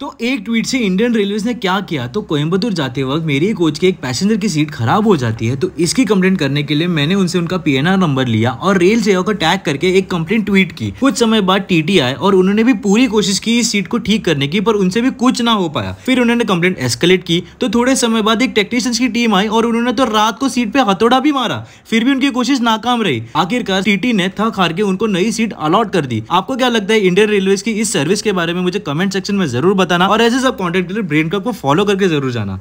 तो एक ट्वीट से इंडियन रेलवेज ने क्या किया तो कोयम्बतूर जाते वक्त मेरी कोच के एक पैसेंजर की सीट खराब हो जाती है तो इसकी कंप्लेंट करने के लिए मैंने उनसे उनका पीएनआर नंबर लिया और रेल सेवा को टैग करके एक कंप्लेंट ट्वीट की कुछ समय बाद टीटी आए और उन्होंने भी पूरी कोशिश की इस सीट को ठीक करने की पर उनसे भी कुछ ना हो पाया फिर उन्होंने कंप्लेंट एस्केलेट की तो थोड़े समय बाद एक टेक्नीशियंस की टीम आई और उन्होंने तो रात को सीट पे हथौड़ा भी मारा फिर भी उनकी कोशिश नाकाम रही आखिरकार टीटी ने थक हार के उनको नई सीट अलॉट कर दी आपको क्या लगता है इंडियन रेलवे की इस सर्विस के बारे में मुझे कमेंट सेक्शन में जरूर बता बताना और ऐसे सब कॉन्टेंट के लिए ब्रेन कप को फॉलो करके जरूर जाना